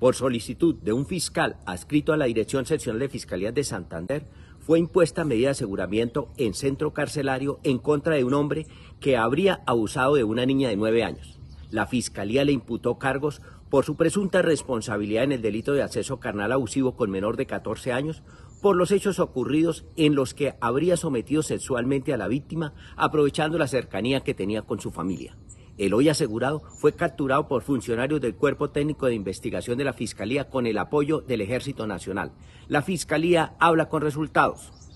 por solicitud de un fiscal adscrito a la Dirección Seccional de Fiscalía de Santander, fue impuesta medida de aseguramiento en centro carcelario en contra de un hombre que habría abusado de una niña de nueve años. La Fiscalía le imputó cargos por su presunta responsabilidad en el delito de acceso carnal abusivo con menor de 14 años, por los hechos ocurridos en los que habría sometido sexualmente a la víctima aprovechando la cercanía que tenía con su familia. El hoy asegurado fue capturado por funcionarios del Cuerpo Técnico de Investigación de la Fiscalía con el apoyo del Ejército Nacional. La Fiscalía habla con resultados.